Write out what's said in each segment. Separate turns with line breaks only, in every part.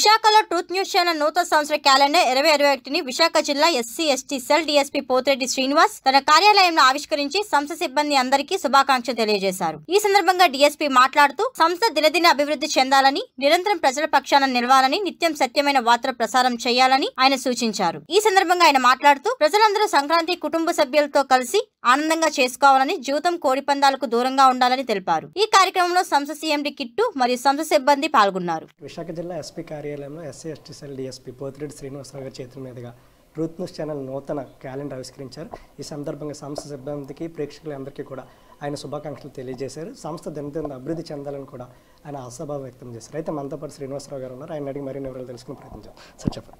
విశాఖలో truth news channel నూతన సంవత్సర క్యాలెండర్ ఇరవై ఇరవై ఒకటిని విశాఖ జిల్లా SC ST cell DSP Pothireddy Srinivas తన కార్యాలయంలో ఆవిష్కరించి సంస్థ సిబ్బంది అందరికీ శుభాకాంక్షలు తెలియజేశారు ఈ సందర్భంగా డీఎస్పీ మాట్లాడుతూ సంస్థ దినదిన అభివృద్ధి చెందాలని నిరంతరం ప్రజల పక్షాన నిలవాలని నిత్యం సత్యమైన వార్తల ప్రసారం చేయాలని ఆయన సూచించారు ఈ సందర్భంగా ఆయన మాట్లాడుతూ ప్రజలందరూ సంక్రాంతి కుటుంబ సభ్యులతో కలిసి ఆనందంగా చేసుకోవాలని జీవితం కోడిపందాలకు దూరంగా ఉండాలని తెలిపారు ఈ కార్యక్రమంలో సంస్థ సీఎండి కిట్టు మరియు సంస్థ సిబ్బంది పాల్గొన్నారు
విశాఖ జిల్లా ఎస్పీ కార్యాలయంలో SC ST DSP Pothireddy Srinivasarao గారి చేతుల మీదుగా ట్రూత్ న్యూస్ ఛానల్ నూతన క్యాలెండర్ ఆవిష్కరించారు ఈ సందర్భంగా సంస్థ సిబ్బందికి ప్రేక్షకులందరికీ కూడా ఆయన శుభాకాంక్షలు తెలియజేశారు సంస్థ దినదిన అభివృద్ధి చెందాలని కూడా ఆయన ఆశాభావం వ్యక్తం చేశారు అయితే మనతో పాటు శ్రీనివాసరావు గారు ఉన్నారు ఆయన అడిగి మరిన్ని వివరాలు తెలుసుకుని ప్రయత్నించారు
సార్ చెప్పండి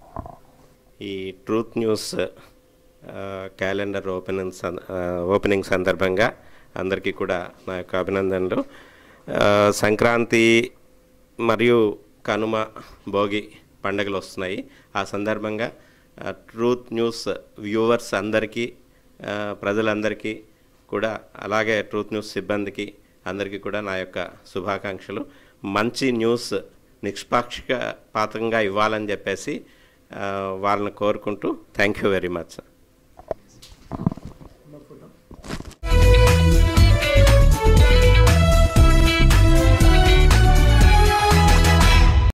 ఈ truth news calendar opening opening సందర్భంగా అందరికీ కూడా నా యొక్క అభినందనలు సంక్రాంతి మరియు కనుమ భోగి పండుగలు వస్తున్నాయి ఆ సందర్భంగా ట్రూత్ న్యూస్ వ్యూవర్స్ అందరికీ ప్రజలందరికీ కూడా అలాగే ట్రూత్ న్యూస్ సిబ్బందికి అందరికీ కూడా నా యొక్క శుభాకాంక్షలు మంచి న్యూస్ నిష్పాక్షిక పాతంగా ఇవ్వాలని చెప్పేసి వాళ్ళని కోరుకుంటూ thank you very much sir